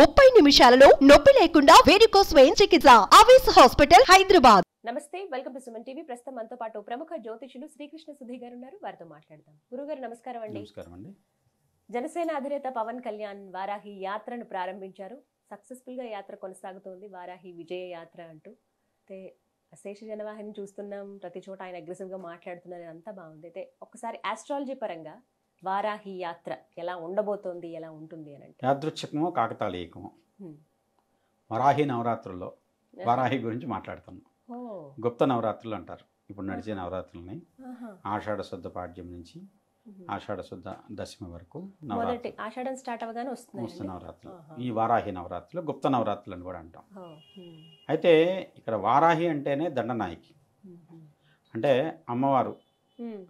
ముప్పై నిమిషాలలో నొప్పి లేకుండా వేడికో స్వయం చికిత్స ఆవేశ హాస్పిటల్ హైదరాబాద్ నమస్తే వెల్కమ్ టు సుమన్ టీవీ ప్రస్తుతం మనతో పాటు ప్రముఖ జ్యోతిషులు శ్రీకృష్ణ సుధీ గారు ఉన్నారు వారితో మాట్లాడదాం గురుగారు నమస్కారం అండి నమస్కారం అండి జనసేన అధినేత పవన్ కళ్యాణ్ వారాహి యాత్రను ప్రారంభించారు సక్సెస్ఫుల్ గా యాత్ర కొనసాగుతోంది వారాహి విజయ యాత్ర అంటూ అయితే శేష జనవాహిని చూస్తున్నాం ప్రతి చోట ఆయన అగ్రెసివ్ గా మాట్లాడుతున్నారు అంతా బాగుంది అయితే ఒకసారి ఆస్ట్రాలజీ పరంగా వారాహి యాత్ర ఎలా ఉండబోతోంది ఎలా ఉంటుంది అని అంటే యాదృచ్ఛికము కాకతాళీయకము వరాహి నవరాత్రుల్లో వారాహి గురించి మాట్లాడుతున్నాం గుప్త నవరాత్రులు అంటారు ఇప్పుడు నడిచే నవరాత్రులని ఆషాఢ శుద్ధ పాఠ్యం నుంచి ఆషాఢ శుద్ధ దశమి వరకు ఆషాఢం స్టార్ట్ అవగానే వస్తుంది నవరాత్రులు ఈ వారాహి నవరాత్రులు గుప్త నవరాత్రులు అని కూడా అంటాం అయితే ఇక్కడ వారాహి అంటేనే దండనాయకి అంటే అమ్మవారు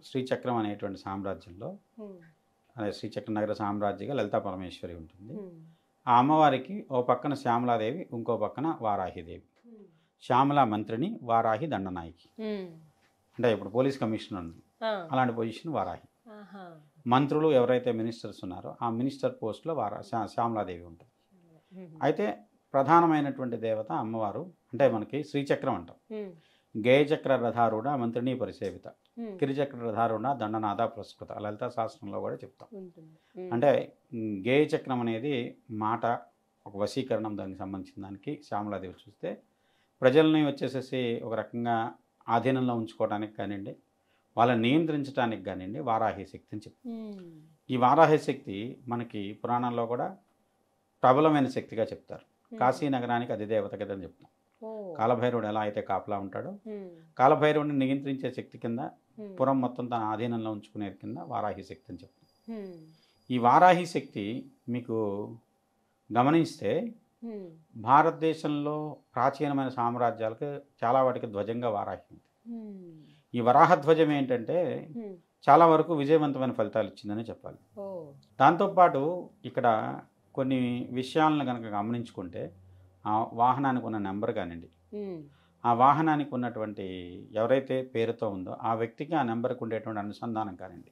శ్రీచక్రం అనేటువంటి సామ్రాజ్యంలో శ్రీచక్ర శ్రీచక్రనగర సామ్రాజ్యగా లలితా పరమేశ్వరి ఉంటుంది ఆ అమ్మవారికి ఓ పక్కన శ్యామలాదేవి ఇంకో పక్కన వారాహిదేవి శ్యామల మంత్రిని వారాహి దండనాయకి అంటే ఇప్పుడు పోలీస్ కమిషనర్ ఉంది అలాంటి పొజిషన్ వారాహి మంత్రులు ఎవరైతే మినిస్టర్స్ ఉన్నారో ఆ మినిస్టర్ పోస్ట్లో వారా శ్యామలాదేవి ఉంటుంది అయితే ప్రధానమైనటువంటి దేవత అమ్మవారు అంటే మనకి శ్రీచక్రం అంటాం గేయచక్ర రథారూఢ మంత్రిని పరిసేవిత కిరిచక్రధారుణ దండనాథ పురస్కృత లలిత శాస్త్రంలో కూడా చెప్తాం అంటే గేయ చక్రం అనేది మాట ఒక వశీకరణం దానికి సంబంధించిన దానికి శ్యామలాదేవి చూస్తే ప్రజల్ని వచ్చేసేసి ఒక రకంగా ఆధీనంలో ఉంచుకోవడానికి కానివ్వండి వాళ్ళని నియంత్రించడానికి కానివ్వండి వారాహి శక్తి అని చెప్తాం ఈ వారాహి శక్తి మనకి పురాణంలో కూడా ప్రబలమైన శక్తిగా చెప్తారు కాశీ నగరానికి అధిదేవత కదా అని చెప్తాం కాలభైరవుడు ఎలా అయితే కాపలా ఉంటాడో కాలభైరవుడిని నియంత్రించే శక్తి కింద పురం మొత్తం తన ఆధీనంలో ఉంచుకునే కింద వారాహి శక్తి అని చెప్తాం ఈ వారాహి శక్తి మీకు గమనిస్తే భారతదేశంలో ప్రాచీనమైన సామ్రాజ్యాలకు చాలా వాటికి ధ్వజంగా వారాహి ఉంది ఈ వరాహ ధ్వజం ఏంటంటే చాలా వరకు విజయవంతమైన ఫలితాలు ఇచ్చిందని చెప్పాలి దాంతోపాటు ఇక్కడ కొన్ని విషయాలను కనుక గమనించుకుంటే ఆ వాహనానికి ఉన్న నెంబర్ కానివ్వండి ఆ వాహనానికి ఉన్నటువంటి ఎవరైతే పేరుతో ఉందో ఆ వ్యక్తికి ఆ నెంబర్కి ఉండేటువంటి అనుసంధానం కానివ్వండి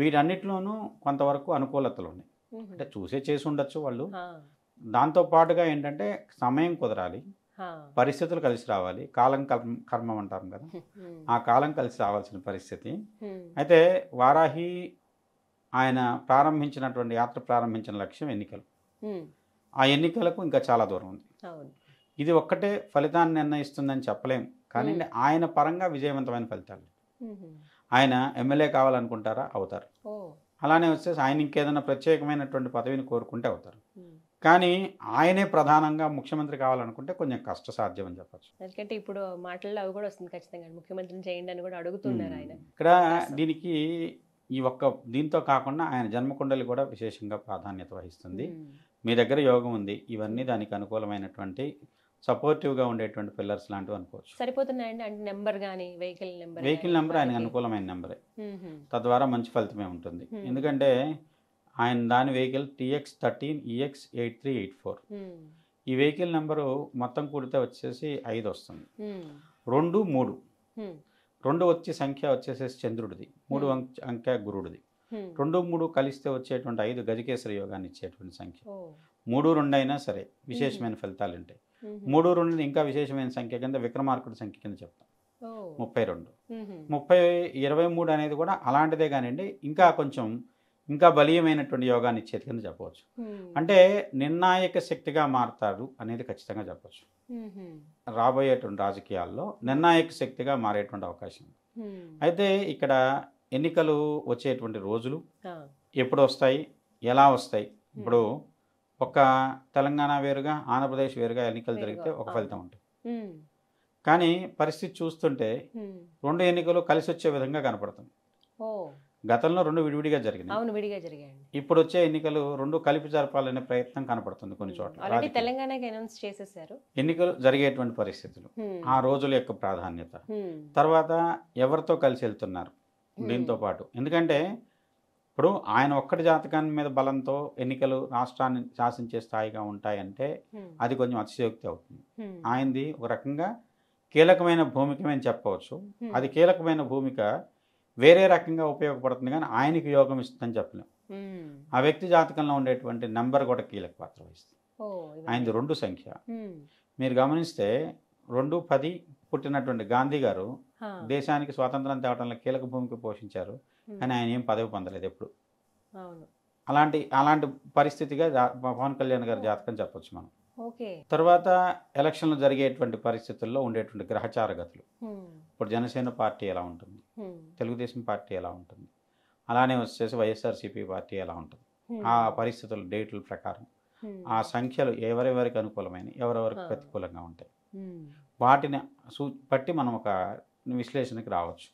వీటన్నిటిలోనూ కొంతవరకు అనుకూలతలు ఉన్నాయి అంటే చూసే చేసి ఉండొచ్చు వాళ్ళు దాంతో పాటుగా ఏంటంటే సమయం కుదరాలి పరిస్థితులు కలిసి రావాలి కాలం కర్మ అంటారు కదా ఆ కాలం కలిసి రావాల్సిన పరిస్థితి అయితే వారాహి ఆయన ప్రారంభించినటువంటి యాత్ర ప్రారంభించిన లక్ష్యం ఎన్నికలు ఆ ఎన్నికలకు ఇంకా చాలా దూరం ఉంది ఇది ఒక్కటే ఫలితాన్ని నిర్ణయిస్తుందని చెప్పలేం కానీ ఆయన పరంగా విజయవంతమైన ఫలితాలు ఆయన ఎమ్మెల్యే కావాలనుకుంటారా అవుతారు అలానే వచ్చేసి ఆయన ఇంకేదైనా ప్రత్యేకమైనటువంటి పదవిని కోరుకుంటే అవుతారు కానీ ఆయనే ప్రధానంగా ముఖ్యమంత్రి కావాలనుకుంటే కొంచెం కష్ట సాధ్యం అని చెప్పచ్చు ఎందుకంటే ఇప్పుడు మాటల్లో అవి కూడా వస్తుంది ఖచ్చితంగా ముఖ్యమంత్రిని చేయండి అని కూడా అడుగుతున్నారు ఆయన ఇక్కడ దీనికి ఈ ఒక్క దీంతో కాకుండా ఆయన జన్మకుండలి కూడా విశేషంగా ప్రాధాన్యత వహిస్తుంది మీ దగ్గర యోగం ఉంది ఇవన్నీ దానికి అనుకూలమైనటువంటి సపోర్టివ్గా ఉండేటువంటి పిల్లర్స్ లాంటివి అనుకోవచ్చు సరిపోతున్నాయండి అంటే నెంబర్ కానీ వెహికల్ నెంబర్ వెహికల్ నెంబర్ ఆయనకు అనుకూలమైన నెంబరే తద్వారా మంచి ఫలితమే ఉంటుంది ఎందుకంటే ఆయన దాని vehicle TX thirteen EX eight three eight four ఈ వెహికల్ నెంబరు మొత్తం కూడితే వచ్చేసి ఐదు వస్తుంది రెండు మూడు రెండు వచ్చే సంఖ్య వచ్చేసేసి చంద్రుడిది మూడు అంకె గురుడిది రెండు మూడు కలిస్తే వచ్చేటువంటి ఐదు గజకేశ్వర యోగాన్ని ఇచ్చేటువంటి సంఖ్య మూడు రెండు అయినా సరే విశేషమైన ఫలితాలు ఉంటాయి మూడు రెండు ఇంకా విశేషమైన సంఖ్య కింద విక్రమార్కుడి సంఖ్య కింద చెప్తాం ముప్పై రెండు ముప్పై ఇరవై మూడు అనేది కూడా అలాంటిదే కానివ్వండి ఇంకా కొంచెం ఇంకా బలీయమైనటువంటి యోగాన్ని ఇచ్చేది కింద చెప్పవచ్చు అంటే నిర్ణాయక శక్తిగా మారుతారు అనేది ఖచ్చితంగా చెప్పవచ్చు రాబోయేటువంటి రాజకీయాల్లో నిర్ణాయక శక్తిగా మారేటువంటి అవకాశం అయితే ఇక్కడ ఎన్నికలు వచ్చేటువంటి రోజులు ఎప్పుడు వస్తాయి ఎలా వస్తాయి ఇప్పుడు ఒక తెలంగాణ వేరుగా ఆంధ్రప్రదేశ్ వేరుగా ఎన్నికలు జరిగితే ఒక ఫలితం ఉంటుంది కానీ పరిస్థితి చూస్తుంటే రెండు ఎన్నికలు కలిసి వచ్చే విధంగా కనపడుతుంది గతంలో రెండు విడివిడిగా జరిగింది ఇప్పుడు వచ్చే ఎన్నికలు రెండు కలిపి జరపాలనే ప్రయత్నం కనపడుతుంది కొన్ని చోట్ల ఎన్నికలు జరిగేటువంటి పరిస్థితులు ఆ రోజుల యొక్క ప్రాధాన్యత తర్వాత ఎవరితో కలిసి వెళ్తున్నారు దీంతో పాటు ఎందుకంటే ఇప్పుడు ఆయన ఒక్కటి జాతకాన్ని మీద బలంతో ఎన్నికలు రాష్ట్రాన్ని శాసించే స్థాయిగా ఉంటాయంటే అది కొంచెం అతిశయోక్తి అవుతుంది ఆయనది ఒక రకంగా కీలకమైన భూమిక మేము చెప్పవచ్చు అది కీలకమైన భూమిక వేరే రకంగా ఉపయోగపడుతుంది కానీ ఆయనకి యోగం ఇస్తుందని చెప్పలేము ఆ వ్యక్తి జాతకంలో ఉండేటువంటి నెంబర్ కూడా కీలక పాత్ర వహిస్తుంది ఆయనది రెండు సంఖ్య మీరు గమనిస్తే రెండు పది పుట్టినటువంటి గాంధీ గారు దేశానికి స్వాతంత్రం తేవడంలో కీలక భూమికి పోషించారు కానీ ఆయన ఏం పదవి పొందలేదు ఎప్పుడు అలాంటి అలాంటి పరిస్థితిగా పవన్ కళ్యాణ్ గారి జాతకం చెప్పొచ్చు మనం తర్వాత ఎలక్షన్లు జరిగేటువంటి పరిస్థితుల్లో ఉండేటువంటి గ్రహచార గతులు ఇప్పుడు జనసేన పార్టీ ఎలా ఉంటుంది తెలుగుదేశం పార్టీ ఎలా ఉంటుంది అలానే వచ్చేసి వైఎస్ఆర్సీపీ పార్టీ ఎలా ఉంటుంది ఆ పరిస్థితుల డేట్ల ప్రకారం ఆ సంఖ్యలు ఎవరెవరికి అనుకూలమైన ఎవరెవరికి ప్రతికూలంగా ఉంటాయి వాటిని సూ బట్టి మనం ఒక విశ్లేషణకి రావచ్చు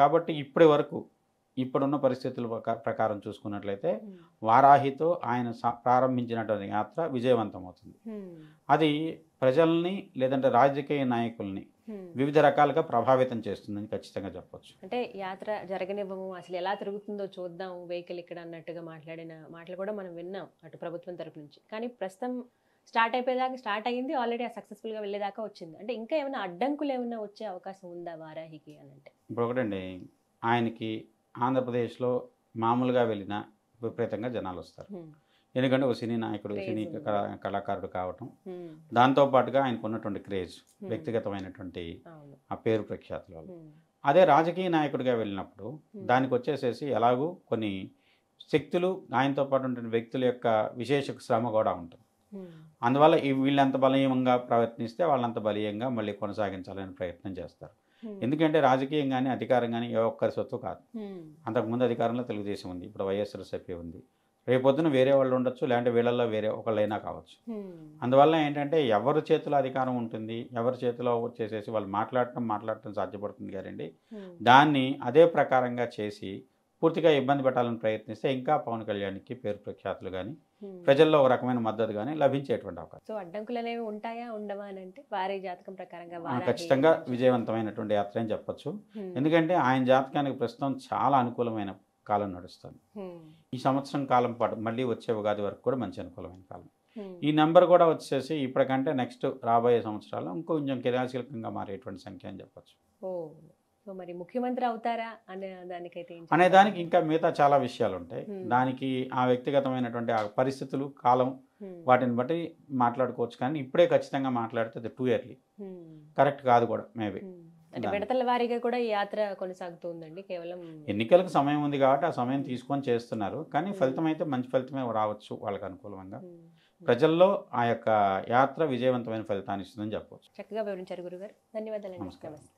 కాబట్టి ఇప్పటి వరకు ఇప్పుడున్న పరిస్థితుల ప్రకారం చూసుకున్నట్లయితే వారాహితో ఆయన ప్రారంభించినటువంటి యాత్ర విజయవంతమవుతుంది అది ప్రజల్ని లేదంటే రాజకీయ నాయకుల్ని వివిధ రకాలుగా ప్రభావితం చేస్తుందని ఖచ్చితంగా చెప్పొచ్చు అంటే యాత్ర జరగనివ్వము అసలు ఎలా తిరుగుతుందో చూద్దాం వెహికల్ ఇక్కడ అన్నట్టుగా మాట్లాడిన మాటలు కూడా మనం విన్నాం అటు ప్రభుత్వం తరపు నుంచి కానీ ప్రస్తుతం స్టార్ట్ అయిపోయేదాకా స్టార్ట్ అయ్యింది ఆల్రెడీ ఆ సక్సెస్ఫుల్గా వెళ్ళేదాకా వచ్చింది అంటే ఇంకా ఏమైనా అడ్డంకులు ఏమైనా వచ్చే అవకాశం ఉందా వారాహికి అని అంటే ఇప్పుడు ఒకటండి ఆయనకి ఆంధ్రప్రదేశ్లో మామూలుగా వెళ్ళిన విపరీతంగా జనాలు వస్తారు ఎందుకంటే ఒక సినీ నాయకుడు సినీ కళాకారుడు కావటం దాంతోపాటుగా ఆయనకు ఉన్నటువంటి క్రేజ్ వ్యక్తిగతమైనటువంటి ఆ పేరు ప్రఖ్యాతులు అదే రాజకీయ నాయకుడిగా వెళ్ళినప్పుడు దానికి వచ్చేసేసి ఎలాగూ కొన్ని శక్తులు ఆయనతో పాటు ఉంటున్న వ్యక్తుల యొక్క విశేష శ్రమ కూడా ఉంటుంది అందువల్ల వీళ్ళంత బలీయంగా ప్రయత్నిస్తే వాళ్ళంత బలీయంగా మళ్ళీ కొనసాగించాలని ప్రయత్నం చేస్తారు ఎందుకంటే రాజకీయం కానీ అధికారం కానీ ఏ ఒక్కరి సొత్తు కాదు అంతకుముందు అధికారంలో తెలుగుదేశం ఉంది ఇప్పుడు వైఎస్ఆర్సీపీ ఉంది రేపొద్దున వేరే వాళ్ళు ఉండొచ్చు లేదంటే వీళ్ళల్లో వేరే ఒకళ్ళైనా కావచ్చు అందువల్ల ఏంటంటే ఎవరి చేతిలో అధికారం ఉంటుంది ఎవరి చేతిలో చేసేసి వాళ్ళు మాట్లాడటం మాట్లాడటం సాధ్యపడుతుంది కదండి దాన్ని అదే ప్రకారంగా చేసి పూర్తిగా ఇబ్బంది పెట్టాలని ప్రయత్నిస్తే ఇంకా పవన్ కళ్యాణ్కి పేరు ప్రఖ్యాతులు కానీ ప్రజల్లో ఒక రకమైన మద్దతు కానీ లభించేటువంటి అవకాశం సో అడ్డంకులు అనేవి ఉంటాయా ఉండవా అని అంటే వారి జాతకం ప్రకారంగా ఖచ్చితంగా విజయవంతమైనటువంటి యాత్ర అని చెప్పొచ్చు ఎందుకంటే ఆయన జాతకానికి ప్రస్తుతం చాలా అనుకూలమైన కాలం నడుస్తుంది ఈ సంవత్సరం కాలం పాటు మళ్ళీ వచ్చే ఉగాది వరకు కూడా మంచి అనుకూలమైన కాలం ఈ నెంబర్ కూడా వచ్చేసి ఇప్పటికంటే నెక్స్ట్ రాబోయే సంవత్సరాల్లో ఇంకొంచెం కిరాశీలకంగా మారేటువంటి సంఖ్య అని చెప్పచ్చు సో మరి ముఖ్యమంత్రి అవుతారా అనే దానికైతే అనే దానికి ఇంకా మిగతా చాలా విషయాలు ఉంటాయి దానికి ఆ వ్యక్తిగతమైనటువంటి ఆ పరిస్థితులు కాలం వాటిని బట్టి మాట్లాడుకోవచ్చు కానీ ఇప్పుడే ఖచ్చితంగా మాట్లాడితే టూ ఇయర్లీ కరెక్ట్ కాదు కూడా మేబీ అంటే విడతల వారీగా కూడా ఈ యాత్ర కొనసాగుతుందండి కేవలం ఎన్నికలకు సమయం ఉంది కాబట్టి ఆ సమయం తీసుకొని చేస్తున్నారు కానీ ఫలితం అయితే మంచి ఫలితమే రావచ్చు వాళ్ళకి అనుకూలంగా ప్రజల్లో ఆ యొక్క యాత్ర విజయవంతమైన ఫలితాన్ని ఇస్తుందని చెప్పవచ్చు చక్కగా వివరించారు గురుగారు ధన్యవాదాలు నమస్కారం